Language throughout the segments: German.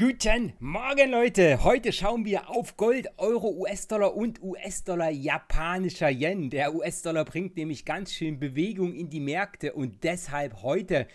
Guten Morgen, Leute! Heute schauen wir auf Gold, Euro, US-Dollar und US-Dollar japanischer Yen. Der US-Dollar bringt nämlich ganz schön Bewegung in die Märkte und deshalb heute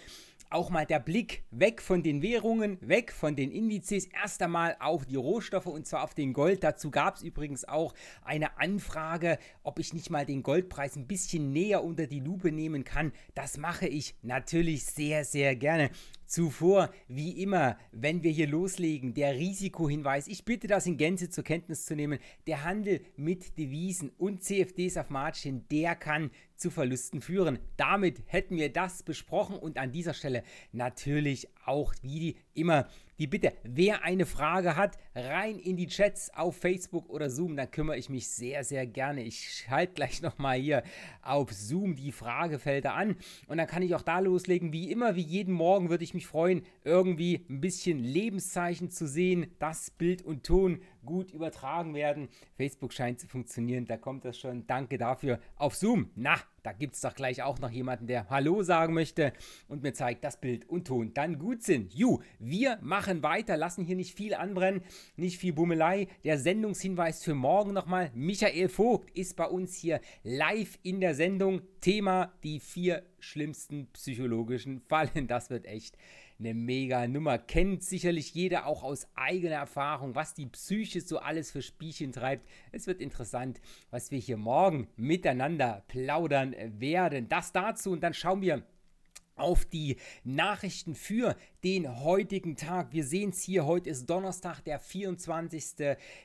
auch mal der Blick weg von den Währungen, weg von den Indizes, erst einmal auf die Rohstoffe und zwar auf den Gold. Dazu gab es übrigens auch eine Anfrage, ob ich nicht mal den Goldpreis ein bisschen näher unter die Lupe nehmen kann. Das mache ich natürlich sehr, sehr gerne. Zuvor, wie immer, wenn wir hier loslegen, der Risikohinweis, ich bitte das in Gänze zur Kenntnis zu nehmen, der Handel mit Devisen und CFDs auf Margin, der kann zu Verlusten führen. Damit hätten wir das besprochen und an dieser Stelle natürlich auch wie immer die Bitte, wer eine Frage hat, rein in die Chats auf Facebook oder Zoom, dann kümmere ich mich sehr, sehr gerne. Ich schalte gleich nochmal hier auf Zoom die Fragefelder an und dann kann ich auch da loslegen. Wie immer, wie jeden Morgen würde ich mich freuen, irgendwie ein bisschen Lebenszeichen zu sehen, das Bild und Ton gut übertragen werden. Facebook scheint zu funktionieren, da kommt das schon. Danke dafür. Auf Zoom, na, da gibt es doch gleich auch noch jemanden, der Hallo sagen möchte und mir zeigt, dass Bild und Ton dann gut sind. Ju, wir machen weiter, lassen hier nicht viel anbrennen, nicht viel Bummelei. Der Sendungshinweis für morgen nochmal. Michael Vogt ist bei uns hier live in der Sendung. Thema die vier schlimmsten psychologischen Fallen. Das wird echt eine mega Nummer. Kennt sicherlich jeder auch aus eigener Erfahrung, was die Psyche so alles für Spielchen treibt. Es wird interessant, was wir hier morgen miteinander plaudern äh, werden. Das dazu und dann schauen wir auf die Nachrichten für den heutigen Tag. Wir sehen es hier, heute ist Donnerstag, der 24.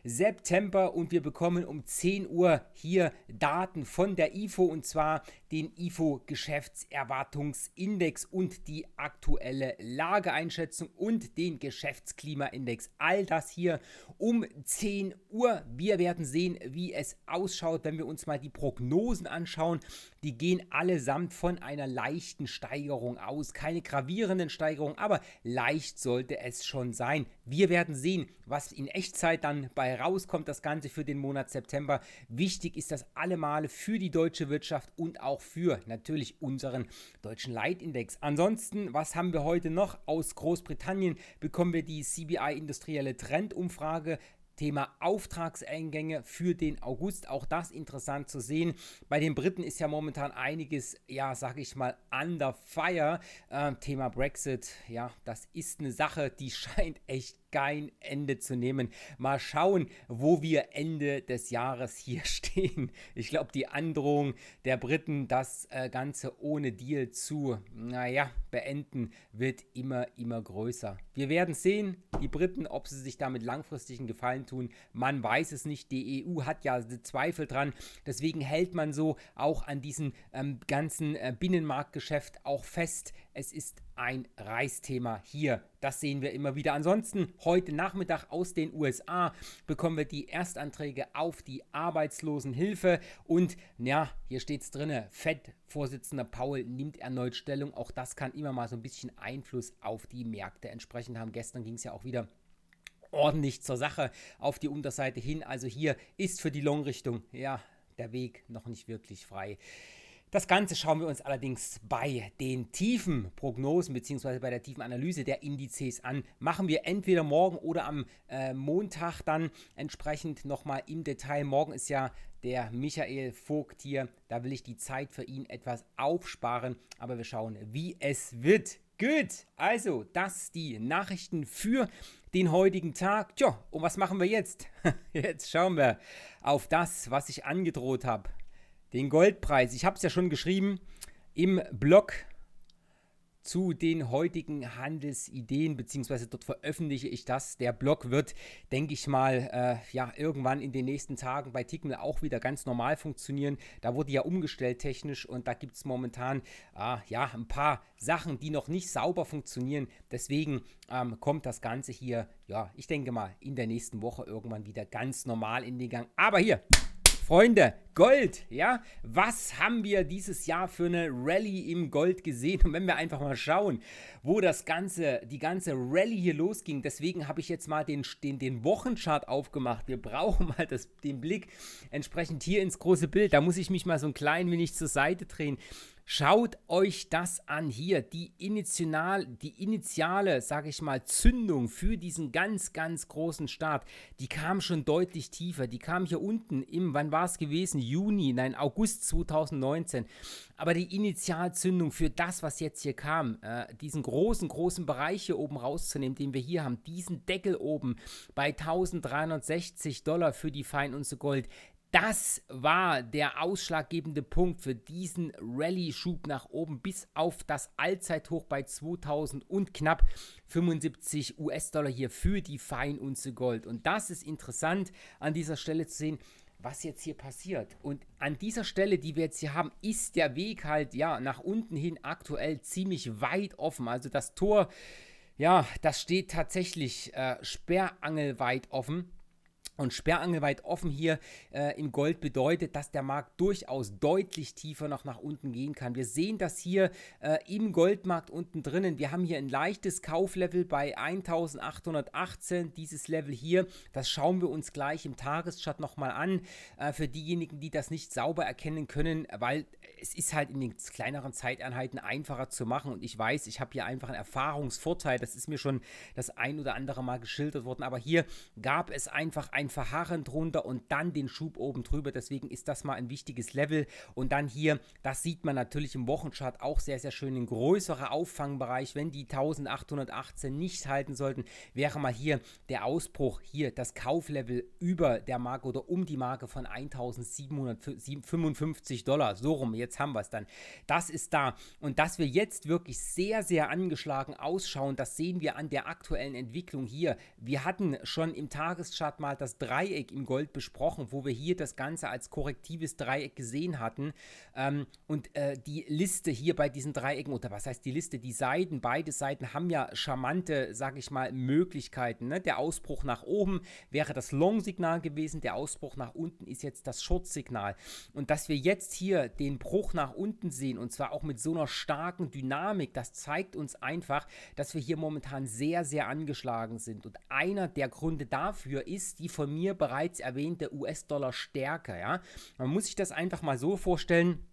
September und wir bekommen um 10 Uhr hier Daten von der IFO und zwar den IFO-Geschäftserwartungsindex und die aktuelle Lageeinschätzung und den Geschäftsklimaindex. All das hier um 10 Uhr. Wir werden sehen, wie es ausschaut, wenn wir uns mal die Prognosen anschauen. Die gehen allesamt von einer leichten Steigerung aus. Keine gravierenden Steigerungen, aber leicht sollte es schon sein. Wir werden sehen, was in Echtzeit dann bei rauskommt, das Ganze für den Monat September. Wichtig ist das allemal für die deutsche Wirtschaft und auch auch für natürlich unseren deutschen Leitindex. Ansonsten, was haben wir heute noch? Aus Großbritannien bekommen wir die CBI Industrielle Trendumfrage. Thema Auftragseingänge für den August. Auch das interessant zu sehen. Bei den Briten ist ja momentan einiges, ja, sag ich mal, under fire. Äh, Thema Brexit, ja, das ist eine Sache, die scheint echt kein Ende zu nehmen. Mal schauen, wo wir Ende des Jahres hier stehen. Ich glaube, die Androhung der Briten, das äh, Ganze ohne Deal zu, naja, beenden, wird immer, immer größer. Wir werden sehen, die Briten, ob sie sich damit langfristigen Gefallen tun. Man weiß es nicht. Die EU hat ja Zweifel dran. Deswegen hält man so auch an diesem ähm, ganzen äh, Binnenmarktgeschäft auch fest. Es ist ein Reisthema hier. Das sehen wir immer wieder. Ansonsten heute Nachmittag aus den USA bekommen wir die Erstanträge auf die Arbeitslosenhilfe. Und ja, hier steht es drin, FED-Vorsitzender Paul nimmt erneut Stellung. Auch das kann immer mal so ein bisschen Einfluss auf die Märkte entsprechend haben. Gestern ging es ja auch wieder ordentlich zur Sache auf die Unterseite hin. Also hier ist für die Long-Richtung ja der Weg noch nicht wirklich frei. Das Ganze schauen wir uns allerdings bei den tiefen Prognosen bzw. bei der tiefen Analyse der Indizes an. Machen wir entweder morgen oder am äh, Montag dann entsprechend nochmal im Detail. Morgen ist ja der Michael Vogt hier. Da will ich die Zeit für ihn etwas aufsparen, aber wir schauen, wie es wird. Gut, also das die Nachrichten für den heutigen Tag. Tja, und was machen wir jetzt? Jetzt schauen wir auf das, was ich angedroht habe den Goldpreis. Ich habe es ja schon geschrieben im Blog zu den heutigen Handelsideen, beziehungsweise dort veröffentliche ich das. Der Blog wird, denke ich mal, äh, ja, irgendwann in den nächsten Tagen bei Tickmill auch wieder ganz normal funktionieren. Da wurde ja umgestellt technisch und da gibt es momentan äh, ja, ein paar Sachen, die noch nicht sauber funktionieren. Deswegen ähm, kommt das Ganze hier, ja, ich denke mal, in der nächsten Woche irgendwann wieder ganz normal in den Gang. Aber hier, Freunde, Gold, ja? Was haben wir dieses Jahr für eine Rallye im Gold gesehen? Und wenn wir einfach mal schauen, wo das ganze, die ganze Rallye hier losging, deswegen habe ich jetzt mal den, den, den Wochenchart aufgemacht. Wir brauchen mal das, den Blick entsprechend hier ins große Bild. Da muss ich mich mal so ein klein wenig zur Seite drehen. Schaut euch das an hier, die, Initial, die initiale, sage ich mal, Zündung für diesen ganz, ganz großen Start, die kam schon deutlich tiefer. Die kam hier unten im, wann war es gewesen? Juni, nein, August 2019. Aber die Initialzündung für das, was jetzt hier kam, äh, diesen großen, großen Bereich hier oben rauszunehmen, den wir hier haben, diesen Deckel oben bei 1360 Dollar für die Fein und Gold, das war der ausschlaggebende Punkt für diesen Rallye-Schub nach oben bis auf das Allzeithoch bei 2000 und knapp 75 US-Dollar hier für die Feinunze Gold. Und das ist interessant an dieser Stelle zu sehen, was jetzt hier passiert. Und an dieser Stelle, die wir jetzt hier haben, ist der Weg halt ja nach unten hin aktuell ziemlich weit offen. Also das Tor, ja, das steht tatsächlich äh, sperrangelweit offen. Und sperrangelweit offen hier äh, in Gold bedeutet, dass der Markt durchaus deutlich tiefer noch nach unten gehen kann. Wir sehen das hier äh, im Goldmarkt unten drinnen. Wir haben hier ein leichtes Kauflevel bei 1818. Dieses Level hier, das schauen wir uns gleich im Tageschart nochmal an. Äh, für diejenigen, die das nicht sauber erkennen können, weil es ist halt in den kleineren Zeiteinheiten einfacher zu machen. Und ich weiß, ich habe hier einfach einen Erfahrungsvorteil. Das ist mir schon das ein oder andere Mal geschildert worden. Aber hier gab es einfach ein Verharren drunter und dann den Schub oben drüber. Deswegen ist das mal ein wichtiges Level. Und dann hier, das sieht man natürlich im Wochenchart auch sehr, sehr schön, ein größerer Auffangbereich. Wenn die 1818 nicht halten sollten, wäre mal hier der Ausbruch, hier das Kauflevel über der Marke oder um die Marke von 1755 Dollar. So rum, jetzt haben wir es dann. Das ist da. Und dass wir jetzt wirklich sehr, sehr angeschlagen ausschauen, das sehen wir an der aktuellen Entwicklung hier. Wir hatten schon im Tageschart mal das Dreieck im Gold besprochen, wo wir hier das Ganze als korrektives Dreieck gesehen hatten. Ähm, und äh, die Liste hier bei diesen Dreiecken, oder was heißt die Liste? Die Seiten, beide Seiten haben ja charmante, sage ich mal, Möglichkeiten. Ne? Der Ausbruch nach oben wäre das Long-Signal gewesen, der Ausbruch nach unten ist jetzt das Short-Signal. Und dass wir jetzt hier den Bruch nach unten sehen, und zwar auch mit so einer starken Dynamik, das zeigt uns einfach, dass wir hier momentan sehr, sehr angeschlagen sind. Und einer der Gründe dafür ist die von mir bereits erwähnte US-Dollar Stärke. Ja? Man muss sich das einfach mal so vorstellen.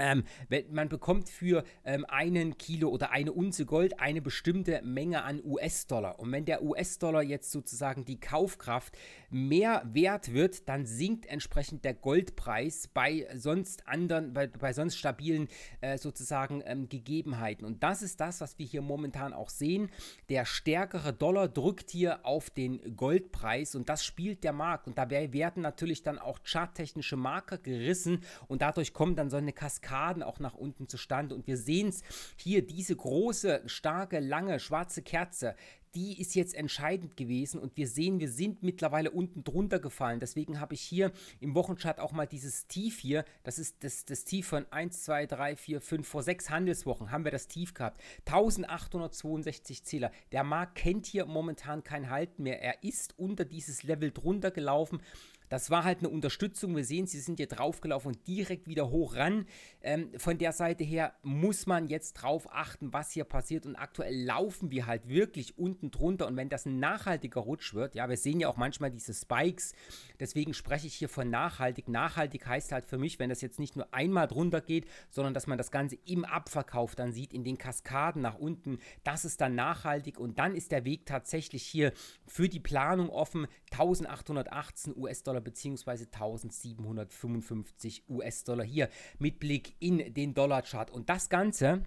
Ähm, man bekommt für ähm, einen Kilo oder eine Unze Gold eine bestimmte Menge an US-Dollar. Und wenn der US-Dollar jetzt sozusagen die Kaufkraft mehr wert wird, dann sinkt entsprechend der Goldpreis bei sonst anderen, bei, bei sonst stabilen äh, sozusagen ähm, Gegebenheiten. Und das ist das, was wir hier momentan auch sehen. Der stärkere Dollar drückt hier auf den Goldpreis und das spielt der Markt. Und dabei werden natürlich dann auch charttechnische Marker gerissen und dadurch kommt dann so eine Kasse Kaskaden auch nach unten zustande. Und wir sehen es hier, diese große, starke, lange, schwarze Kerze, die ist jetzt entscheidend gewesen und wir sehen, wir sind mittlerweile unten drunter gefallen. Deswegen habe ich hier im Wochenchart auch mal dieses Tief hier. Das ist das, das Tief von 1, 2, 3, 4, 5, vor sechs Handelswochen haben wir das Tief gehabt. 1862 Zähler. Der Markt kennt hier momentan kein Halten mehr. Er ist unter dieses Level drunter gelaufen das war halt eine Unterstützung. Wir sehen, sie sind hier draufgelaufen und direkt wieder hoch ran. Ähm, von der Seite her muss man jetzt drauf achten, was hier passiert. Und aktuell laufen wir halt wirklich unten drunter. Und wenn das ein nachhaltiger Rutsch wird, ja, wir sehen ja auch manchmal diese Spikes. Deswegen spreche ich hier von nachhaltig. Nachhaltig heißt halt für mich, wenn das jetzt nicht nur einmal drunter geht, sondern dass man das Ganze im Abverkauf dann sieht, in den Kaskaden nach unten. Das ist dann nachhaltig. Und dann ist der Weg tatsächlich hier für die Planung offen. 1818 US-Dollar US-Dollar bzw. 1755 US-Dollar hier mit Blick in den Dollarchart. Und das Ganze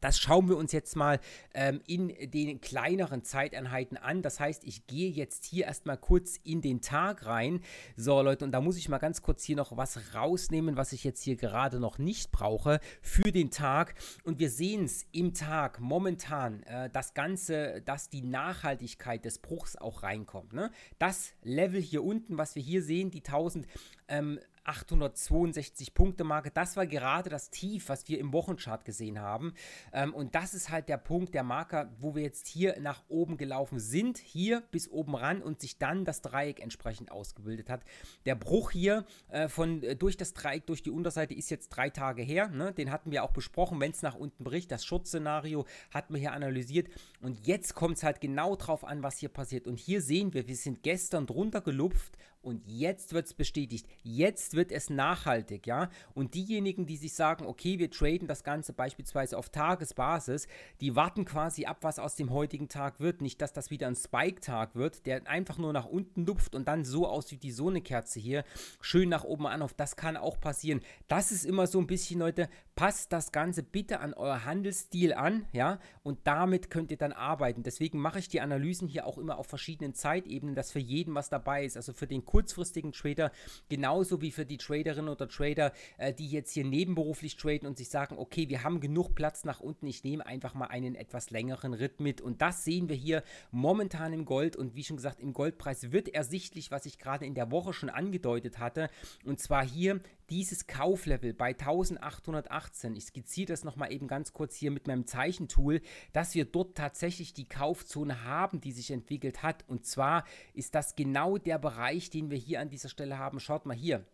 das schauen wir uns jetzt mal ähm, in den kleineren Zeiteinheiten an. Das heißt, ich gehe jetzt hier erstmal kurz in den Tag rein. So, Leute, und da muss ich mal ganz kurz hier noch was rausnehmen, was ich jetzt hier gerade noch nicht brauche für den Tag. Und wir sehen es im Tag momentan, äh, das Ganze, dass die Nachhaltigkeit des Bruchs auch reinkommt. Ne? Das Level hier unten, was wir hier sehen, die 1000 ähm, 862 Punkte Marke. Das war gerade das Tief, was wir im Wochenchart gesehen haben. Ähm, und das ist halt der Punkt, der Marker, wo wir jetzt hier nach oben gelaufen sind, hier bis oben ran und sich dann das Dreieck entsprechend ausgebildet hat. Der Bruch hier äh, von äh, durch das Dreieck, durch die Unterseite ist jetzt drei Tage her. Ne? Den hatten wir auch besprochen, wenn es nach unten bricht. Das Schutzszenario hat man hier analysiert. Und jetzt kommt es halt genau drauf an, was hier passiert. Und hier sehen wir, wir sind gestern drunter gelupft und jetzt wird es bestätigt. Jetzt wird es nachhaltig, ja. Und diejenigen, die sich sagen, okay, wir traden das Ganze beispielsweise auf Tagesbasis, die warten quasi ab, was aus dem heutigen Tag wird. Nicht, dass das wieder ein Spike-Tag wird, der einfach nur nach unten lupft und dann so aussieht wie so eine Kerze hier. Schön nach oben an auf. Das kann auch passieren. Das ist immer so ein bisschen, Leute, passt das Ganze bitte an euer Handelsstil an, ja, und damit könnt ihr dann arbeiten. Deswegen mache ich die Analysen hier auch immer auf verschiedenen Zeitebenen, dass für jeden was dabei ist. Also für den kurzfristigen Trader genauso wie für die Traderinnen oder Trader, äh, die jetzt hier nebenberuflich traden und sich sagen, okay, wir haben genug Platz nach unten, ich nehme einfach mal einen etwas längeren Ritt mit. Und das sehen wir hier momentan im Gold und wie schon gesagt, im Goldpreis wird ersichtlich, was ich gerade in der Woche schon angedeutet hatte. Und zwar hier dieses Kauflevel bei 1818, ich skizziere das nochmal eben ganz kurz hier mit meinem Zeichentool, dass wir dort tatsächlich die Kaufzone haben, die sich entwickelt hat. Und zwar ist das genau der Bereich, den wir hier an dieser Stelle haben. Schaut mal hier,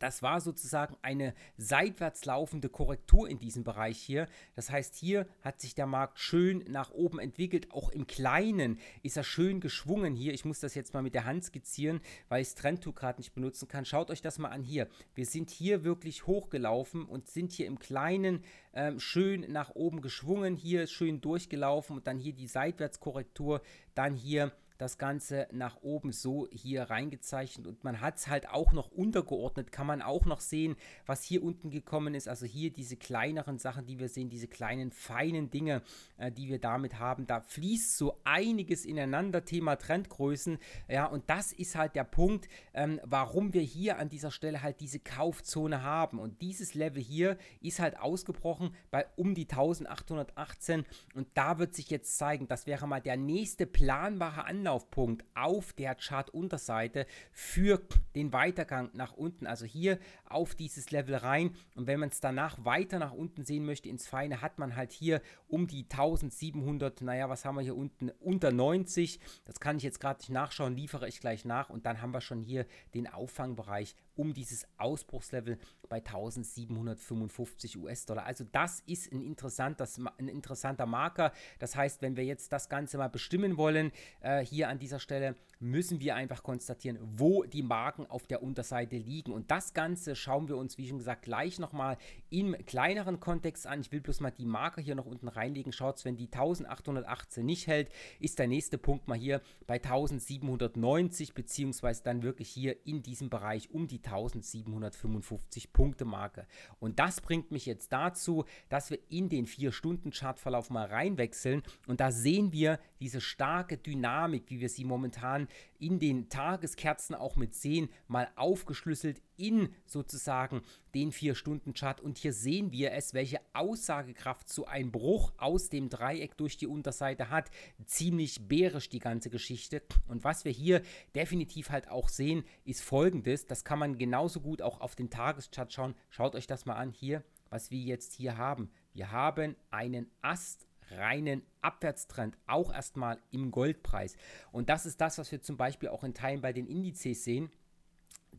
das war sozusagen eine seitwärts laufende Korrektur in diesem Bereich hier. Das heißt, hier hat sich der Markt schön nach oben entwickelt. Auch im Kleinen ist er schön geschwungen hier. Ich muss das jetzt mal mit der Hand skizzieren, weil ich das Trendtool gerade nicht benutzen kann. Schaut euch das mal an hier. Wir sind hier wirklich hochgelaufen und sind hier im Kleinen ähm, schön nach oben geschwungen. Hier schön durchgelaufen und dann hier die Seitwärtskorrektur. Dann hier das Ganze nach oben so hier reingezeichnet und man hat es halt auch noch untergeordnet, kann man auch noch sehen, was hier unten gekommen ist. Also hier diese kleineren Sachen, die wir sehen, diese kleinen feinen Dinge, äh, die wir damit haben, da fließt so einiges ineinander, Thema Trendgrößen. Ja, und das ist halt der Punkt, ähm, warum wir hier an dieser Stelle halt diese Kaufzone haben. Und dieses Level hier ist halt ausgebrochen bei um die 1818 und da wird sich jetzt zeigen, das wäre mal der nächste planbare Anlauf Anlaufpunkt auf der Chartunterseite für den Weitergang nach unten. Also hier auf dieses Level rein. Und wenn man es danach weiter nach unten sehen möchte ins Feine, hat man halt hier um die 1700, naja, was haben wir hier unten? Unter 90. Das kann ich jetzt gerade nicht nachschauen, liefere ich gleich nach. Und dann haben wir schon hier den Auffangbereich, um dieses Ausbruchslevel bei 1755 US-Dollar. Also das ist ein, ein, interessanter Marker. Das heißt, wenn wir jetzt das Ganze mal bestimmen wollen, äh, hier an dieser Stelle, müssen wir einfach konstatieren, wo die Marken auf der Unterseite liegen. Und das Ganze schauen wir uns, wie schon gesagt, gleich nochmal im kleineren Kontext an. Ich will bloß mal die Marke hier noch unten reinlegen. Schaut, wenn die 1818 nicht hält, ist der nächste Punkt mal hier bei 1790 beziehungsweise dann wirklich hier in diesem Bereich um die 1755 Punkte Marke. Und das bringt mich jetzt dazu, dass wir in den 4-Stunden-Chartverlauf mal reinwechseln und da sehen wir diese starke Dynamik, wie wir sie momentan in den Tageskerzen auch mit sehen, mal aufgeschlüsselt in sozusagen den 4-Stunden-Chart. Und hier sehen wir es, welche Aussagekraft so ein Bruch aus dem Dreieck durch die Unterseite hat. Ziemlich bärisch die ganze Geschichte. Und was wir hier definitiv halt auch sehen, ist folgendes. Das kann man genauso gut auch auf den Tageschart schauen. Schaut euch das mal an hier, was wir jetzt hier haben. Wir haben einen Ast reinen Abwärtstrend, auch erstmal im Goldpreis. Und das ist das, was wir zum Beispiel auch in Teilen bei den Indizes sehen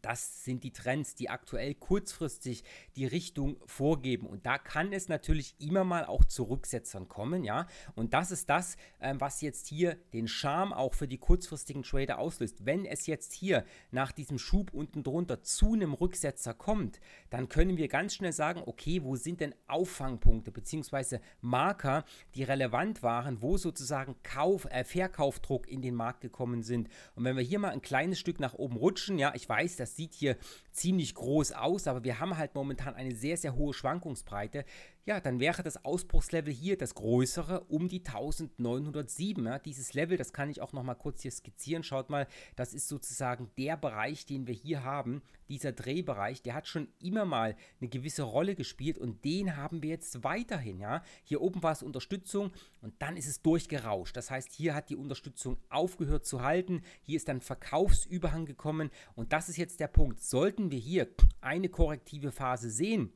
das sind die Trends, die aktuell kurzfristig die Richtung vorgeben. Und da kann es natürlich immer mal auch zu Rücksetzern kommen, ja. Und das ist das, ähm, was jetzt hier den Charme auch für die kurzfristigen Trader auslöst. Wenn es jetzt hier nach diesem Schub unten drunter zu einem Rücksetzer kommt, dann können wir ganz schnell sagen, okay, wo sind denn Auffangpunkte bzw. Marker, die relevant waren, wo sozusagen Kauf, äh, Verkaufdruck in den Markt gekommen sind. Und wenn wir hier mal ein kleines Stück nach oben rutschen, ja, ich weiß, das das sieht hier ziemlich groß aus, aber wir haben halt momentan eine sehr, sehr hohe Schwankungsbreite. Ja, dann wäre das Ausbruchslevel hier das größere um die 1907. Ja, dieses Level, das kann ich auch nochmal kurz hier skizzieren. Schaut mal, das ist sozusagen der Bereich, den wir hier haben. Dieser Drehbereich, der hat schon immer mal eine gewisse Rolle gespielt und den haben wir jetzt weiterhin. Ja, hier oben war es Unterstützung und dann ist es durchgerauscht. Das heißt, hier hat die Unterstützung aufgehört zu halten. Hier ist dann Verkaufsüberhang gekommen und das ist jetzt der Punkt. Sollten wir hier eine korrektive Phase sehen,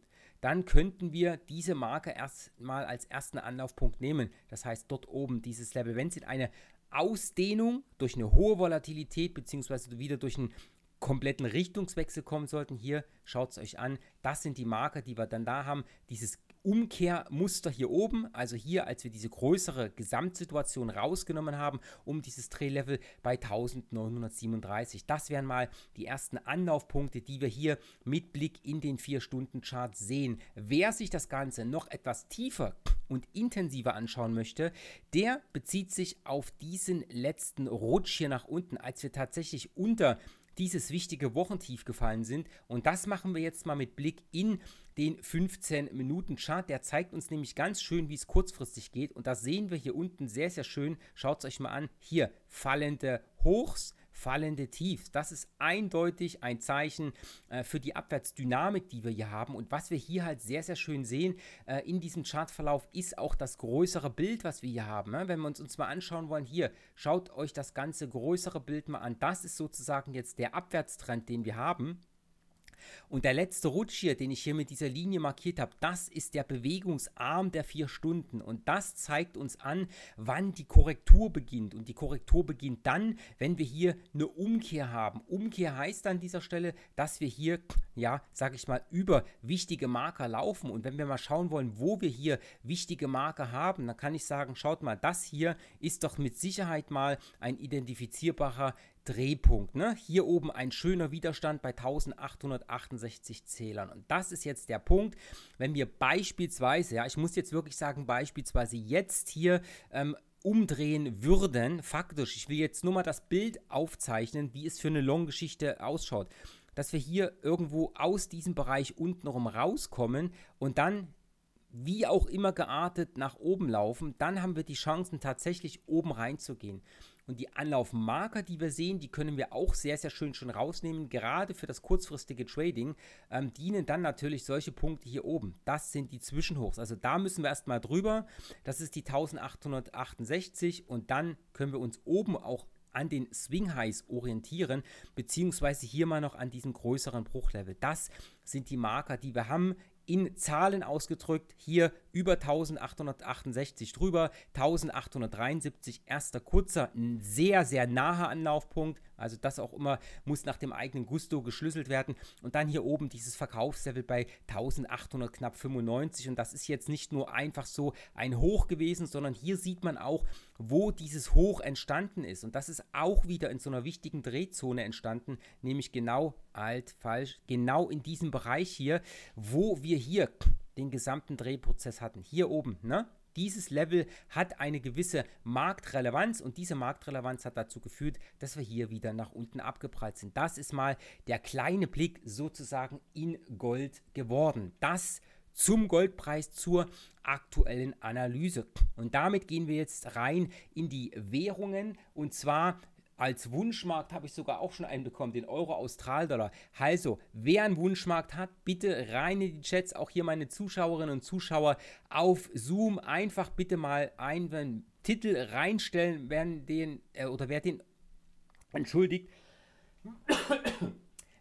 dann könnten wir diese Marke erstmal als ersten Anlaufpunkt nehmen. Das heißt, dort oben dieses Level, wenn es in eine Ausdehnung durch eine hohe Volatilität beziehungsweise wieder durch einen kompletten Richtungswechsel kommen sollten, hier schaut es euch an, das sind die Marker, die wir dann da haben. Dieses Umkehrmuster hier oben, also hier, als wir diese größere Gesamtsituation rausgenommen haben, um dieses Drehlevel bei 1937. Das wären mal die ersten Anlaufpunkte, die wir hier mit Blick in den 4-Stunden-Chart sehen. Wer sich das Ganze noch etwas tiefer und intensiver anschauen möchte, der bezieht sich auf diesen letzten Rutsch hier nach unten, als wir tatsächlich unter dieses wichtige Wochentief gefallen sind. Und das machen wir jetzt mal mit Blick in den 15-Minuten-Chart. Der zeigt uns nämlich ganz schön, wie es kurzfristig geht. Und das sehen wir hier unten sehr, sehr schön. Schaut es euch mal an. Hier fallende Hochs, fallende Tiefs. Das ist eindeutig ein Zeichen äh, für die Abwärtsdynamik, die wir hier haben. Und was wir hier halt sehr, sehr schön sehen äh, in diesem Chartverlauf, ist auch das größere Bild, was wir hier haben. Ne? Wenn wir uns, uns mal anschauen wollen, hier, schaut euch das ganze größere Bild mal an. Das ist sozusagen jetzt der Abwärtstrend, den wir haben. Und der letzte Rutsch hier, den ich hier mit dieser Linie markiert habe, das ist der Bewegungsarm der vier Stunden. Und das zeigt uns an, wann die Korrektur beginnt. Und die Korrektur beginnt dann, wenn wir hier eine Umkehr haben. Umkehr heißt an dieser Stelle, dass wir hier, ja, sag ich mal, über wichtige Marker laufen. Und wenn wir mal schauen wollen, wo wir hier wichtige Marker haben, dann kann ich sagen, schaut mal, das hier ist doch mit Sicherheit mal ein identifizierbarer Drehpunkt. Ne? Hier oben ein schöner Widerstand bei 1868 Zählern. Und das ist jetzt der Punkt, wenn wir beispielsweise, ja, ich muss jetzt wirklich sagen, beispielsweise jetzt hier ähm, umdrehen würden, faktisch, ich will jetzt nur mal das Bild aufzeichnen, wie es für eine Long-Geschichte ausschaut, dass wir hier irgendwo aus diesem Bereich untenrum rauskommen und dann wie auch immer geartet nach oben laufen, dann haben wir die Chancen tatsächlich oben reinzugehen. Und die Anlaufmarker, die wir sehen, die können wir auch sehr, sehr schön schon rausnehmen, gerade für das kurzfristige Trading, ähm, dienen dann natürlich solche Punkte hier oben. Das sind die Zwischenhochs. Also da müssen wir erstmal drüber. Das ist die 1868 und dann können wir uns oben auch an den Swing Highs orientieren, beziehungsweise hier mal noch an diesem größeren Bruchlevel. Das sind die Marker, die wir haben in Zahlen ausgedrückt, hier über 1868 drüber, 1873 erster kurzer, ein sehr, sehr naher Anlaufpunkt, also das auch immer muss nach dem eigenen Gusto geschlüsselt werden. Und dann hier oben dieses Verkaufslevel bei 1800 knapp 95 und das ist jetzt nicht nur einfach so ein Hoch gewesen, sondern hier sieht man auch, wo dieses Hoch entstanden ist. Und das ist auch wieder in so einer wichtigen Drehzone entstanden, nämlich genau alt, falsch, genau in diesem Bereich hier, wo wir hier den gesamten Drehprozess hatten. Hier oben, ne? Dieses Level hat eine gewisse Marktrelevanz und diese Marktrelevanz hat dazu geführt, dass wir hier wieder nach unten abgeprallt sind. Das ist mal der kleine Blick sozusagen in Gold geworden. Das zum Goldpreis zur aktuellen Analyse. Und damit gehen wir jetzt rein in die Währungen und zwar als Wunschmarkt habe ich sogar auch schon einen bekommen, den Euro-Austral-Dollar. Also, wer einen Wunschmarkt hat, bitte rein in die Chats, auch hier meine Zuschauerinnen und Zuschauer auf Zoom. Einfach bitte mal einen Titel reinstellen, wer den, äh, oder wer den, entschuldigt,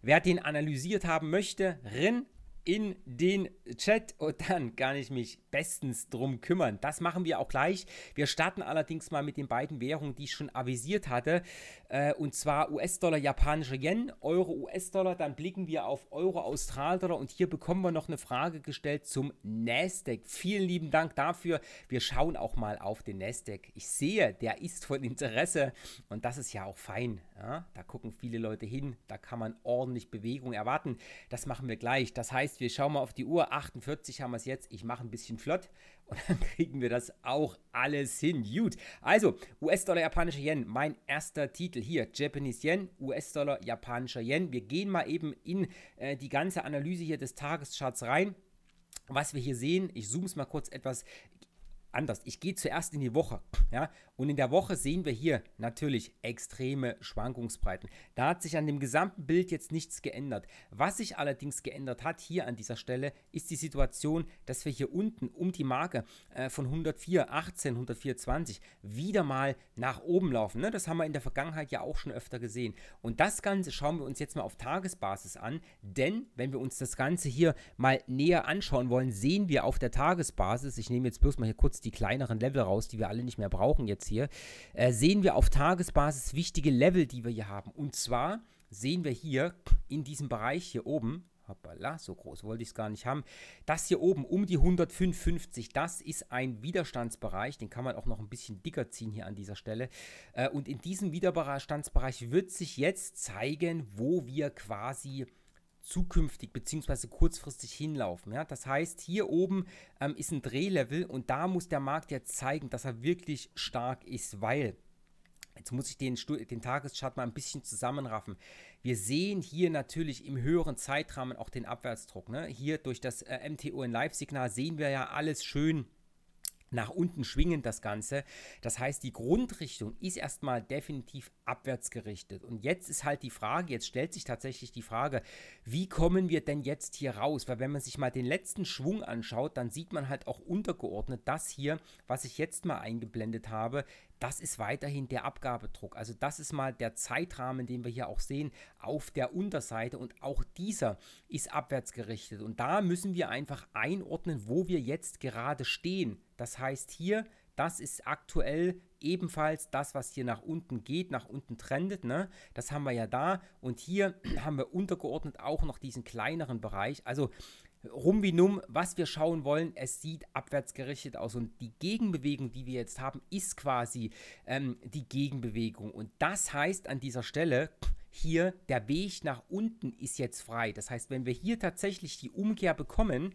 wer den analysiert haben möchte, rin in den Chat und dann kann ich mich bestens drum kümmern. Das machen wir auch gleich. Wir starten allerdings mal mit den beiden Währungen, die ich schon avisiert hatte, äh, und zwar US-Dollar, japanische Yen, Euro, US-Dollar. Dann blicken wir auf Euro, austral dollar und hier bekommen wir noch eine Frage gestellt zum Nasdaq. Vielen lieben Dank dafür. Wir schauen auch mal auf den Nasdaq. Ich sehe, der ist von Interesse und das ist ja auch fein. Ja, da gucken viele Leute hin, da kann man ordentlich Bewegung erwarten. Das machen wir gleich. Das heißt, wir schauen mal auf die Uhr. 48 haben wir es jetzt. Ich mache ein bisschen flott und dann kriegen wir das auch alles hin. Gut. Also, US-Dollar, japanischer Yen, mein erster Titel hier. Japanese Yen, US-Dollar, japanischer Yen. Wir gehen mal eben in äh, die ganze Analyse hier des Tagescharts rein was wir hier sehen, ich zoome es mal kurz etwas anders. Ich gehe zuerst in die Woche. Ja? Und in der Woche sehen wir hier natürlich extreme Schwankungsbreiten. Da hat sich an dem gesamten Bild jetzt nichts geändert. Was sich allerdings geändert hat hier an dieser Stelle, ist die Situation, dass wir hier unten um die Marke äh, von 104, 18, 104, 20 wieder mal nach oben laufen. Ne? Das haben wir in der Vergangenheit ja auch schon öfter gesehen. Und das Ganze schauen wir uns jetzt mal auf Tagesbasis an, denn wenn wir uns das Ganze hier mal näher anschauen wollen, sehen wir auf der Tagesbasis, ich nehme jetzt bloß mal hier kurz die kleineren Level raus, die wir alle nicht mehr brauchen jetzt hier, äh, sehen wir auf Tagesbasis wichtige Level, die wir hier haben. Und zwar sehen wir hier in diesem Bereich hier oben, hoppala, so groß wollte ich es gar nicht haben, das hier oben um die 155, das ist ein Widerstandsbereich, den kann man auch noch ein bisschen dicker ziehen hier an dieser Stelle. Äh, und in diesem Widerstandsbereich wird sich jetzt zeigen, wo wir quasi zukünftig bzw. kurzfristig hinlaufen. Ja? Das heißt, hier oben ähm, ist ein Drehlevel und da muss der Markt ja zeigen, dass er wirklich stark ist, weil Jetzt muss ich den, den Tageschart mal ein bisschen zusammenraffen. Wir sehen hier natürlich im höheren Zeitrahmen auch den Abwärtsdruck. Ne? Hier durch das äh, MTO in Live-Signal sehen wir ja alles schön nach unten schwingend das Ganze. Das heißt, die Grundrichtung ist erstmal definitiv abwärts gerichtet. Und jetzt ist halt die Frage, jetzt stellt sich tatsächlich die Frage, wie kommen wir denn jetzt hier raus? Weil wenn man sich mal den letzten Schwung anschaut, dann sieht man halt auch untergeordnet das hier, was ich jetzt mal eingeblendet habe, das ist weiterhin der Abgabedruck. Also das ist mal der Zeitrahmen, den wir hier auch sehen auf der Unterseite und auch dieser ist abwärts gerichtet. Und da müssen wir einfach einordnen, wo wir jetzt gerade stehen. Das heißt hier, das ist aktuell ebenfalls das, was hier nach unten geht, nach unten trendet. Ne? Das haben wir ja da. Und hier haben wir untergeordnet auch noch diesen kleineren Bereich. Also rum wie num, was wir schauen wollen, es sieht abwärts gerichtet aus. Und die Gegenbewegung, die wir jetzt haben, ist quasi ähm, die Gegenbewegung. Und das heißt an dieser Stelle, hier der Weg nach unten ist jetzt frei. Das heißt, wenn wir hier tatsächlich die Umkehr bekommen,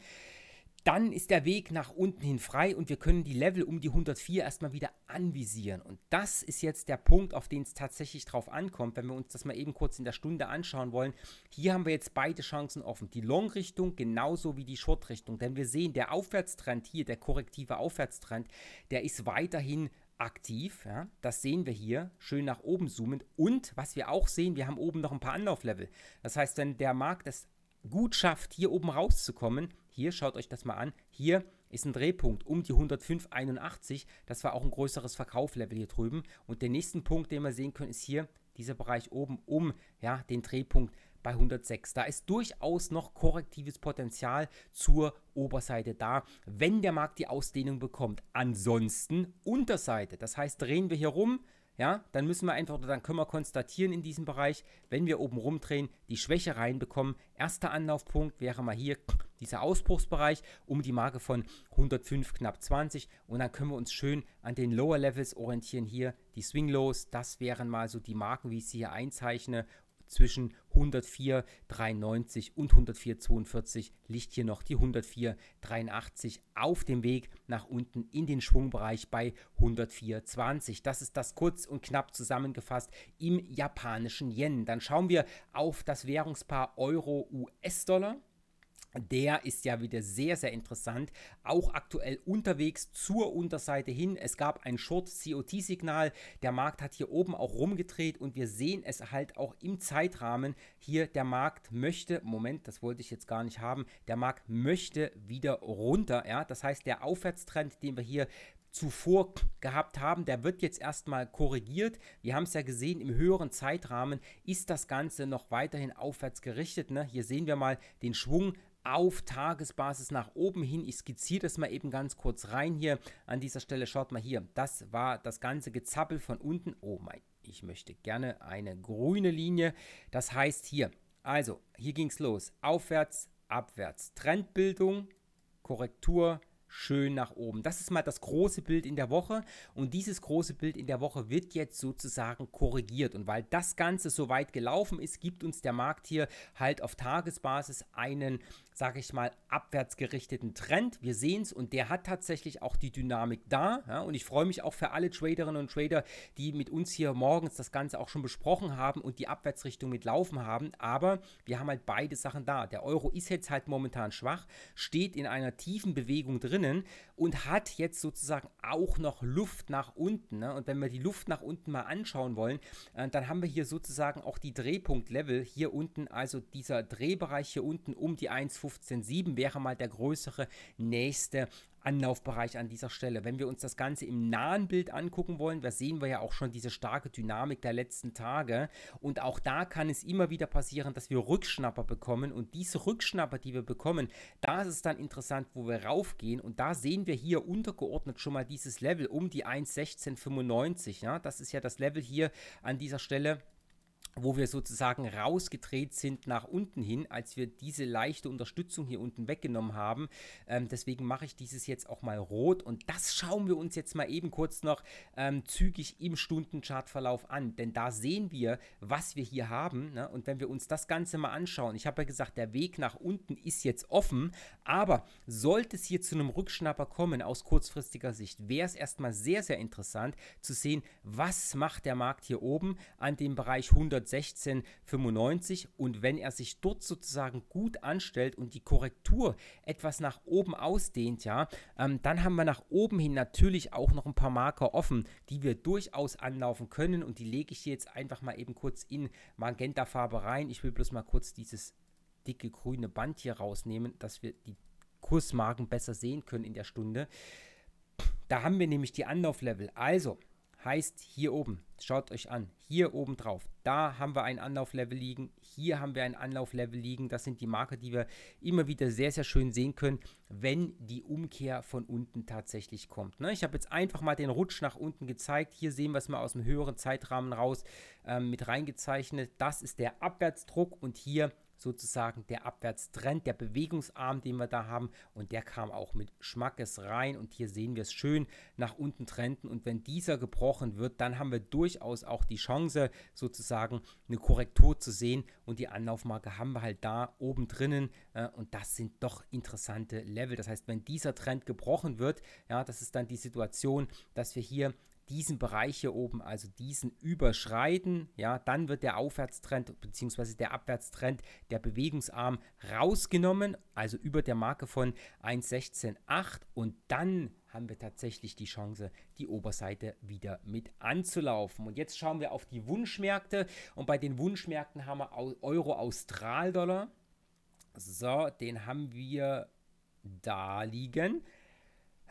dann ist der Weg nach unten hin frei und wir können die Level um die 104 erstmal wieder anvisieren. Und das ist jetzt der Punkt, auf den es tatsächlich drauf ankommt, wenn wir uns das mal eben kurz in der Stunde anschauen wollen. Hier haben wir jetzt beide Chancen offen. Die Long-Richtung genauso wie die Short-Richtung. Denn wir sehen, der Aufwärtstrend hier, der korrektive Aufwärtstrend, der ist weiterhin aktiv. Ja? Das sehen wir hier, schön nach oben zoomend. Und was wir auch sehen, wir haben oben noch ein paar Anlauflevel. Das heißt, wenn der Markt es gut schafft, hier oben rauszukommen, hier, schaut euch das mal an. Hier ist ein Drehpunkt um die 105,81. Das war auch ein größeres Verkauflevel hier drüben. Und der nächsten Punkt, den wir sehen können, ist hier dieser Bereich oben um ja, den Drehpunkt bei 106. Da ist durchaus noch korrektives Potenzial zur Oberseite da, wenn der Markt die Ausdehnung bekommt. Ansonsten Unterseite. Das heißt, drehen wir hier rum, ja, dann müssen wir einfach, dann können wir konstatieren in diesem Bereich, wenn wir oben rumdrehen, die Schwäche reinbekommen. Erster Anlaufpunkt wäre mal hier dieser Ausbruchsbereich um die Marke von 105 knapp 20 und dann können wir uns schön an den Lower Levels orientieren hier die Swing Lows, das wären mal so die Marken, wie ich sie hier einzeichne zwischen 104,93 und 104,42 liegt hier noch die 104,83 auf dem Weg nach unten in den Schwungbereich bei 104,20. Das ist das kurz und knapp zusammengefasst im japanischen Yen. Dann schauen wir auf das Währungspaar Euro-US-Dollar. Der ist ja wieder sehr, sehr interessant. Auch aktuell unterwegs zur Unterseite hin. Es gab ein Short-COT-Signal. Der Markt hat hier oben auch rumgedreht und wir sehen es halt auch im Zeitrahmen. Hier der Markt möchte, Moment, das wollte ich jetzt gar nicht haben. Der Markt möchte wieder runter. Ja? Das heißt, der Aufwärtstrend, den wir hier zuvor gehabt haben, der wird jetzt erstmal korrigiert. Wir haben es ja gesehen, im höheren Zeitrahmen ist das Ganze noch weiterhin aufwärts gerichtet. Ne? Hier sehen wir mal den Schwung auf Tagesbasis nach oben hin. Ich skizziere das mal eben ganz kurz rein hier. An dieser Stelle schaut mal hier. Das war das ganze Gezappel von unten. Oh mein, ich möchte gerne eine grüne Linie. Das heißt hier, also hier ging es los. Aufwärts, abwärts. Trendbildung, Korrektur, schön nach oben. Das ist mal das große Bild in der Woche und dieses große Bild in der Woche wird jetzt sozusagen korrigiert und weil das Ganze so weit gelaufen ist, gibt uns der Markt hier halt auf Tagesbasis einen sage ich mal, abwärts gerichteten Trend. Wir sehen es und der hat tatsächlich auch die Dynamik da. Ja, und ich freue mich auch für alle Traderinnen und Trader, die mit uns hier morgens das Ganze auch schon besprochen haben und die Abwärtsrichtung mitlaufen haben. Aber wir haben halt beide Sachen da. Der Euro ist jetzt halt momentan schwach, steht in einer tiefen Bewegung drinnen und hat jetzt sozusagen auch noch Luft nach unten. Ne? Und wenn wir die Luft nach unten mal anschauen wollen, äh, dann haben wir hier sozusagen auch die Drehpunktlevel hier unten, also dieser Drehbereich hier unten um die 1,50. 15,7 wäre mal der größere nächste Anlaufbereich an dieser Stelle. Wenn wir uns das Ganze im nahen Bild angucken wollen, da sehen wir ja auch schon diese starke Dynamik der letzten Tage. Und auch da kann es immer wieder passieren, dass wir Rückschnapper bekommen. Und diese Rückschnapper, die wir bekommen, da ist es dann interessant, wo wir raufgehen. Und da sehen wir hier untergeordnet schon mal dieses Level um die 1,1695. Ja? Das ist ja das Level hier an dieser Stelle wo wir sozusagen rausgedreht sind nach unten hin, als wir diese leichte Unterstützung hier unten weggenommen haben. Ähm, deswegen mache ich dieses jetzt auch mal rot und das schauen wir uns jetzt mal eben kurz noch ähm, zügig im Stundenchartverlauf an, denn da sehen wir, was wir hier haben. Ne? Und wenn wir uns das Ganze mal anschauen, ich habe ja gesagt, der Weg nach unten ist jetzt offen, aber sollte es hier zu einem Rückschnapper kommen aus kurzfristiger Sicht, wäre es erstmal sehr, sehr interessant zu sehen, was macht der Markt hier oben an dem Bereich 100 116,95 und wenn er sich dort sozusagen gut anstellt und die Korrektur etwas nach oben ausdehnt, ja, ähm, dann haben wir nach oben hin natürlich auch noch ein paar Marker offen, die wir durchaus anlaufen können und die lege ich jetzt einfach mal eben kurz in Magentafarbe rein. Ich will bloß mal kurz dieses dicke grüne Band hier rausnehmen, dass wir die Kursmarken besser sehen können in der Stunde. Da haben wir nämlich die Anlauflevel. Also, heißt hier oben. Schaut euch an, hier oben drauf. Da haben wir ein Anlauflevel liegen, hier haben wir ein Anlauflevel liegen. Das sind die Marker, die wir immer wieder sehr, sehr schön sehen können, wenn die Umkehr von unten tatsächlich kommt. Ne? Ich habe jetzt einfach mal den Rutsch nach unten gezeigt. Hier sehen wir es mal aus dem höheren Zeitrahmen raus ähm, mit reingezeichnet. Das ist der Abwärtsdruck und hier sozusagen der Abwärtstrend, der Bewegungsarm, den wir da haben. Und der kam auch mit Schmackes rein. Und hier sehen wir es schön nach unten trenden. Und wenn dieser gebrochen wird, dann haben wir durchaus auch die Chance, sozusagen eine Korrektur zu sehen. Und die Anlaufmarke haben wir halt da oben drinnen. Äh, und das sind doch interessante Level. Das heißt, wenn dieser Trend gebrochen wird, ja, das ist dann die Situation, dass wir hier diesen Bereich hier oben, also diesen überschreiten, ja, dann wird der Aufwärtstrend bzw. der Abwärtstrend der Bewegungsarm rausgenommen, also über der Marke von 1,168 und dann haben wir tatsächlich die Chance, die Oberseite wieder mit anzulaufen. Und jetzt schauen wir auf die Wunschmärkte und bei den Wunschmärkten haben wir Euro austral dollar So, den haben wir da liegen.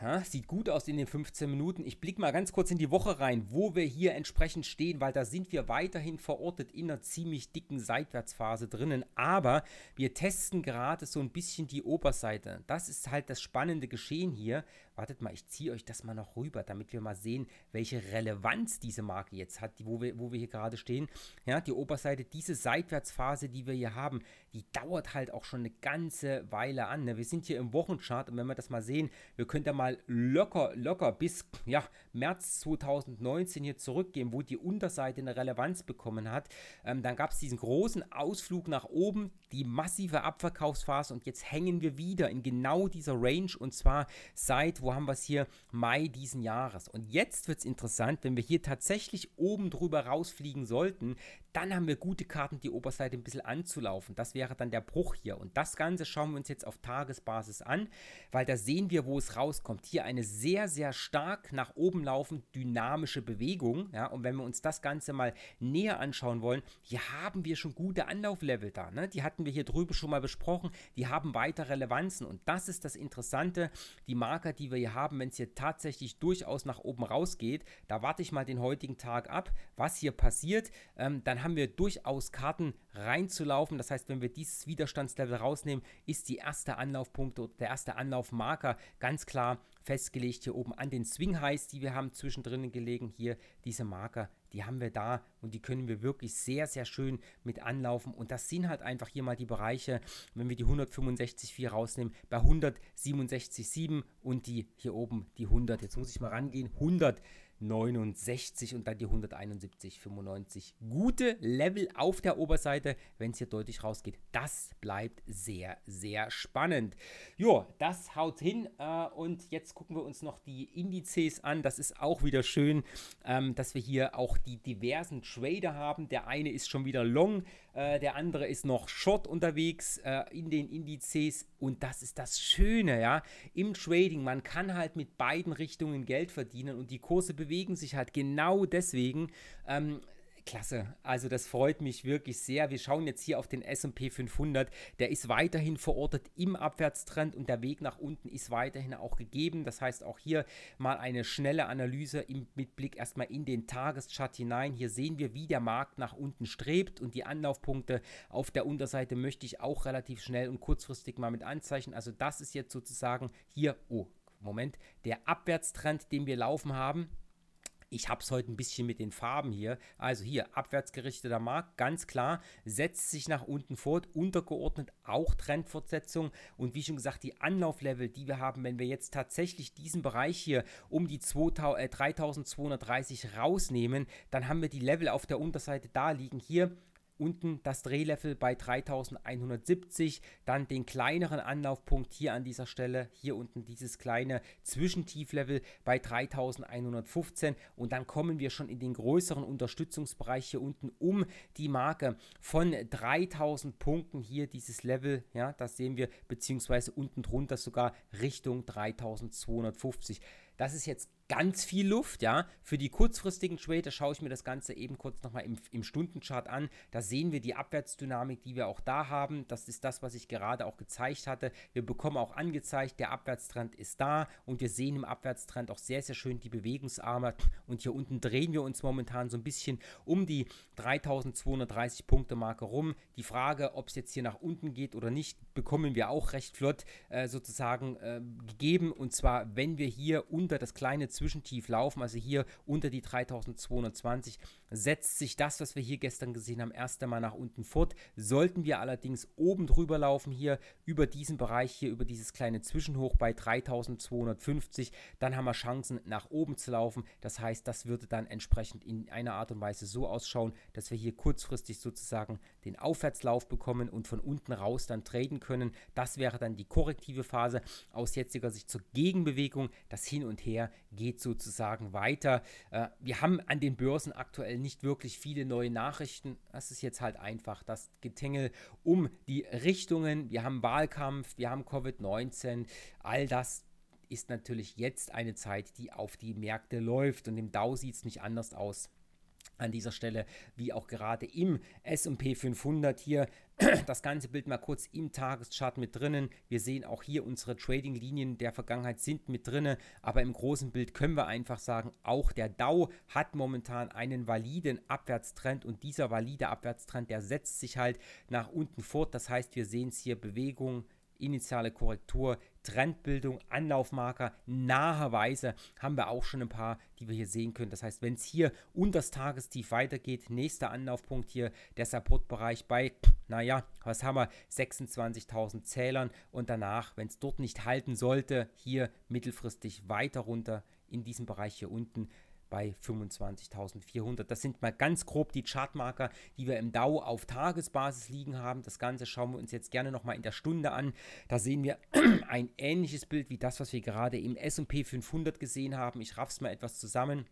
Ha, sieht gut aus in den 15 Minuten. Ich blicke mal ganz kurz in die Woche rein, wo wir hier entsprechend stehen, weil da sind wir weiterhin verortet in einer ziemlich dicken Seitwärtsphase drinnen. Aber wir testen gerade so ein bisschen die Oberseite. Das ist halt das spannende Geschehen hier. Wartet mal, ich ziehe euch das mal noch rüber, damit wir mal sehen, welche Relevanz diese Marke jetzt hat, wo wir, wo wir hier gerade stehen. Ja, die Oberseite, diese Seitwärtsphase, die wir hier haben, die dauert halt auch schon eine ganze Weile an. Ne? Wir sind hier im Wochenchart und wenn wir das mal sehen, wir können da mal locker, locker bis ja, März 2019 hier zurückgehen, wo die Unterseite eine Relevanz bekommen hat. Ähm, dann gab es diesen großen Ausflug nach oben, die massive Abverkaufsphase und jetzt hängen wir wieder in genau dieser Range und zwar seit, wo wo haben wir es hier? Mai diesen Jahres. Und jetzt wird es interessant, wenn wir hier tatsächlich oben drüber rausfliegen sollten, dann haben wir gute Karten, die Oberseite ein bisschen anzulaufen. Das wäre dann der Bruch hier. Und das Ganze schauen wir uns jetzt auf Tagesbasis an, weil da sehen wir, wo es rauskommt. Hier eine sehr, sehr stark nach oben laufend dynamische Bewegung. Ja, und wenn wir uns das Ganze mal näher anschauen wollen, hier haben wir schon gute Anlauflevel da. Ne? Die hatten wir hier drüben schon mal besprochen. Die haben weiter Relevanzen. Und das ist das Interessante. Die Marker, die wir Serie haben, wenn es hier tatsächlich durchaus nach oben rausgeht. Da warte ich mal den heutigen Tag ab, was hier passiert. Ähm, dann haben wir durchaus Karten reinzulaufen. Das heißt, wenn wir dieses Widerstandslevel rausnehmen, ist die erste Anlaufpunkte oder der erste Anlaufmarker ganz klar festgelegt hier oben an den Swing Highs, die wir haben zwischendrin gelegen. Hier diese Marker die haben wir da und die können wir wirklich sehr, sehr schön mit anlaufen. Und das sind halt einfach hier mal die Bereiche, wenn wir die 165,4 rausnehmen, bei 167,7 und die hier oben, die 100. Jetzt muss ich mal rangehen, 100. 69 und dann die 171,95. Gute Level auf der Oberseite, wenn es hier deutlich rausgeht. Das bleibt sehr, sehr spannend. Jo, das haut hin äh, und jetzt gucken wir uns noch die Indizes an. Das ist auch wieder schön, ähm, dass wir hier auch die diversen Trader haben. Der eine ist schon wieder long, äh, der andere ist noch short unterwegs äh, in den Indizes und das ist das Schöne, ja, im Trading, man kann halt mit beiden Richtungen Geld verdienen und die Kurse bewegen sich halt genau deswegen ähm, Klasse. Also das freut mich wirklich sehr. Wir schauen jetzt hier auf den S&P 500. Der ist weiterhin verortet im Abwärtstrend und der Weg nach unten ist weiterhin auch gegeben. Das heißt auch hier mal eine schnelle Analyse im, mit Blick erstmal in den Tageschart hinein. Hier sehen wir, wie der Markt nach unten strebt und die Anlaufpunkte auf der Unterseite möchte ich auch relativ schnell und kurzfristig mal mit anzeichnen. Also das ist jetzt sozusagen hier, oh Moment, der Abwärtstrend, den wir laufen haben. Ich habe es heute ein bisschen mit den Farben hier. Also hier, abwärtsgerichteter Markt, ganz klar, setzt sich nach unten fort, untergeordnet auch Trendfortsetzung. Und wie schon gesagt, die Anlauflevel, die wir haben, wenn wir jetzt tatsächlich diesen Bereich hier um die 2000, äh, 3230 rausnehmen, dann haben wir die Level auf der Unterseite da liegen. Hier unten das Drehlevel bei 3170, dann den kleineren Anlaufpunkt hier an dieser Stelle, hier unten dieses kleine Zwischentieflevel bei 3115 und dann kommen wir schon in den größeren Unterstützungsbereich hier unten um die Marke von 3000 Punkten hier dieses Level, ja, das sehen wir beziehungsweise unten drunter sogar Richtung 3250. Das ist jetzt ganz viel Luft, ja. Für die kurzfristigen Trader schaue ich mir das Ganze eben kurz nochmal im, im Stundenchart an. Da sehen wir die Abwärtsdynamik, die wir auch da haben. Das ist das, was ich gerade auch gezeigt hatte. Wir bekommen auch angezeigt, der Abwärtstrend ist da und wir sehen im Abwärtstrend auch sehr, sehr schön die Bewegungsarme. Und hier unten drehen wir uns momentan so ein bisschen um die 3230 Punkte Marke rum. Die Frage, ob es jetzt hier nach unten geht oder nicht, bekommen wir auch recht flott äh, sozusagen äh, gegeben. Und zwar, wenn wir hier unter das kleine Zwischentief laufen, also hier unter die 3220, setzt sich das, was wir hier gestern gesehen haben, erst einmal nach unten fort. Sollten wir allerdings oben drüber laufen hier, über diesen Bereich hier, über dieses kleine Zwischenhoch bei 3250, dann haben wir Chancen nach oben zu laufen. Das heißt, das würde dann entsprechend in einer Art und Weise so ausschauen, dass wir hier kurzfristig sozusagen den Aufwärtslauf bekommen und von unten raus dann traden können. Das wäre dann die korrektive Phase aus jetziger Sicht zur Gegenbewegung. Das Hin und Her geht sozusagen weiter. Äh, wir haben an den Börsen aktuell nicht wirklich viele neue Nachrichten. Das ist jetzt halt einfach das Getengel um die Richtungen. Wir haben Wahlkampf, wir haben Covid-19. All das ist natürlich jetzt eine Zeit, die auf die Märkte läuft und im DAO sieht es nicht anders aus an dieser Stelle, wie auch gerade im S&P 500 hier, das ganze Bild mal kurz im Tageschart mit drinnen. Wir sehen auch hier unsere Trading-Linien der Vergangenheit sind mit drinnen, aber im großen Bild können wir einfach sagen, auch der Dow hat momentan einen validen Abwärtstrend und dieser valide Abwärtstrend, der setzt sich halt nach unten fort. Das heißt, wir sehen es hier Bewegung, initiale Korrektur, Trendbildung, Anlaufmarker, naherweise haben wir auch schon ein paar, die wir hier sehen können. Das heißt, wenn es hier unter das Tagestief weitergeht, nächster Anlaufpunkt hier, der Supportbereich bei, naja, was haben wir, 26.000 Zählern und danach, wenn es dort nicht halten sollte, hier mittelfristig weiter runter in diesem Bereich hier unten bei 25.400. Das sind mal ganz grob die Chartmarker, die wir im DAO auf Tagesbasis liegen haben. Das Ganze schauen wir uns jetzt gerne nochmal in der Stunde an. Da sehen wir ein ähnliches Bild wie das, was wir gerade im S&P 500 gesehen haben. Ich raff's mal etwas zusammen.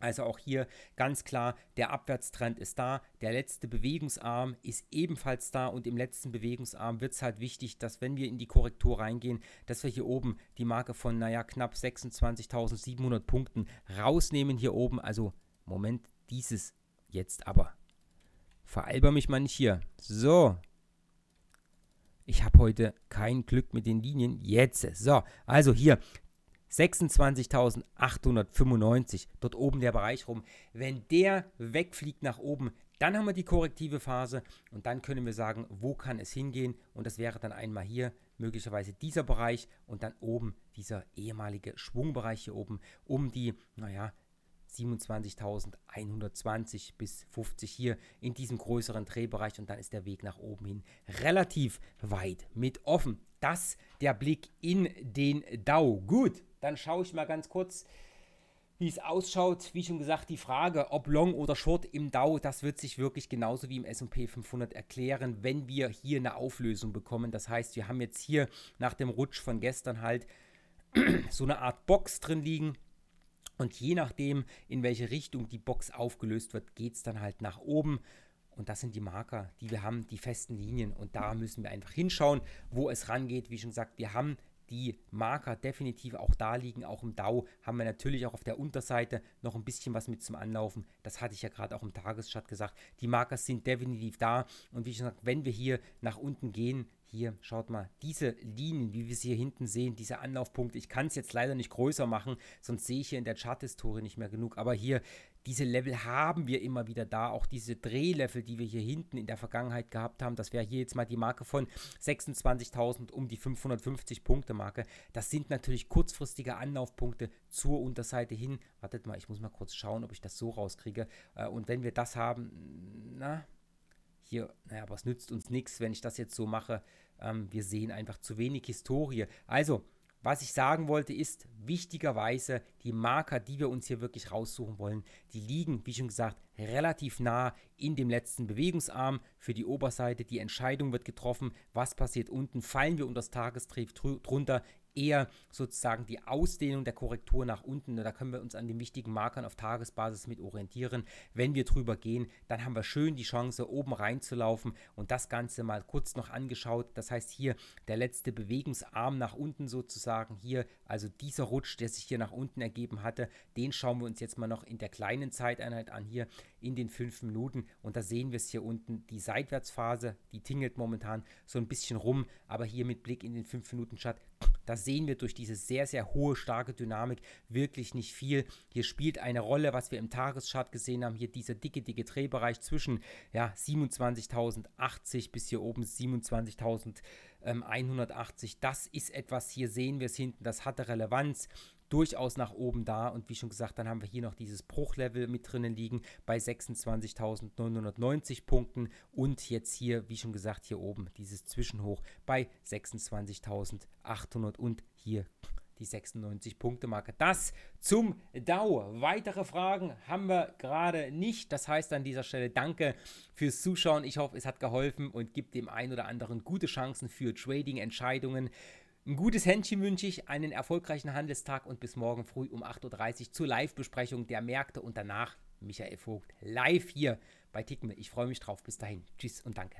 Also auch hier ganz klar, der Abwärtstrend ist da, der letzte Bewegungsarm ist ebenfalls da und im letzten Bewegungsarm wird es halt wichtig, dass wenn wir in die Korrektur reingehen, dass wir hier oben die Marke von, naja, knapp 26.700 Punkten rausnehmen hier oben. Also Moment, dieses jetzt aber. Veralber mich mal nicht hier. So. Ich habe heute kein Glück mit den Linien. Jetzt. So, also hier 26.895, dort oben der Bereich rum. Wenn der wegfliegt nach oben, dann haben wir die korrektive Phase und dann können wir sagen, wo kann es hingehen. Und das wäre dann einmal hier möglicherweise dieser Bereich und dann oben dieser ehemalige Schwungbereich hier oben um die, naja, 27.120 bis 50 hier in diesem größeren Drehbereich und dann ist der Weg nach oben hin relativ weit mit offen. Das der Blick in den DAO. Gut, dann schaue ich mal ganz kurz, wie es ausschaut. Wie schon gesagt, die Frage, ob Long oder Short im DAO, das wird sich wirklich genauso wie im S&P 500 erklären, wenn wir hier eine Auflösung bekommen. Das heißt, wir haben jetzt hier nach dem Rutsch von gestern halt so eine Art Box drin liegen. Und je nachdem, in welche Richtung die Box aufgelöst wird, geht es dann halt nach oben. Und das sind die Marker, die wir haben, die festen Linien. Und da müssen wir einfach hinschauen, wo es rangeht. Wie schon gesagt, wir haben die Marker definitiv auch da liegen. Auch im DAO haben wir natürlich auch auf der Unterseite noch ein bisschen was mit zum Anlaufen. Das hatte ich ja gerade auch im Tageschart gesagt. Die Marker sind definitiv da. Und wie ich schon gesagt, wenn wir hier nach unten gehen, hier, schaut mal, diese Linien, wie wir sie hier hinten sehen, diese Anlaufpunkte, ich kann es jetzt leider nicht größer machen, sonst sehe ich hier in der Chart-Historie nicht mehr genug, aber hier, diese Level haben wir immer wieder da, auch diese Drehlevel, die wir hier hinten in der Vergangenheit gehabt haben, das wäre hier jetzt mal die Marke von 26.000 um die 550 Punkte Marke, das sind natürlich kurzfristige Anlaufpunkte zur Unterseite hin, wartet mal, ich muss mal kurz schauen, ob ich das so rauskriege äh, und wenn wir das haben, na, hier, naja, aber es nützt uns nichts, wenn ich das jetzt so mache. Ähm, wir sehen einfach zu wenig Historie. Also, was ich sagen wollte, ist wichtigerweise, die Marker, die wir uns hier wirklich raussuchen wollen, die liegen, wie schon gesagt, relativ nah in dem letzten Bewegungsarm für die Oberseite. Die Entscheidung wird getroffen, was passiert unten, fallen wir unter das Tagestrief drunter, eher sozusagen die Ausdehnung der Korrektur nach unten. da können wir uns an den wichtigen Markern auf Tagesbasis mit orientieren. Wenn wir drüber gehen, dann haben wir schön die Chance, oben reinzulaufen und das Ganze mal kurz noch angeschaut. Das heißt hier der letzte Bewegungsarm nach unten sozusagen hier, also dieser Rutsch, der sich hier nach unten ergeben hatte, den schauen wir uns jetzt mal noch in der kleinen Zeiteinheit an hier in den fünf Minuten. Und da sehen wir es hier unten, die Seitwärtsphase, die tingelt momentan so ein bisschen rum, aber hier mit Blick in den fünf Minuten Chart da sehen wir durch diese sehr, sehr hohe, starke Dynamik wirklich nicht viel. Hier spielt eine Rolle, was wir im Tageschart gesehen haben, hier dieser dicke, dicke Drehbereich zwischen ja, 27.080 bis hier oben 27.180. Das ist etwas, hier sehen wir es hinten, das hatte Relevanz durchaus nach oben da. Und wie schon gesagt, dann haben wir hier noch dieses Bruchlevel mit drinnen liegen bei 26.990 Punkten. Und jetzt hier, wie schon gesagt, hier oben dieses Zwischenhoch bei 26.800 und hier die 96-Punkte-Marke. Das zum DAO. Weitere Fragen haben wir gerade nicht. Das heißt an dieser Stelle danke fürs Zuschauen. Ich hoffe, es hat geholfen und gibt dem einen oder anderen gute Chancen für Trading-Entscheidungen. Ein gutes Händchen wünsche ich, einen erfolgreichen Handelstag und bis morgen früh um 8.30 Uhr zur Live-Besprechung der Märkte und danach Michael Vogt live hier bei Tickme. Ich freue mich drauf. Bis dahin. Tschüss und danke.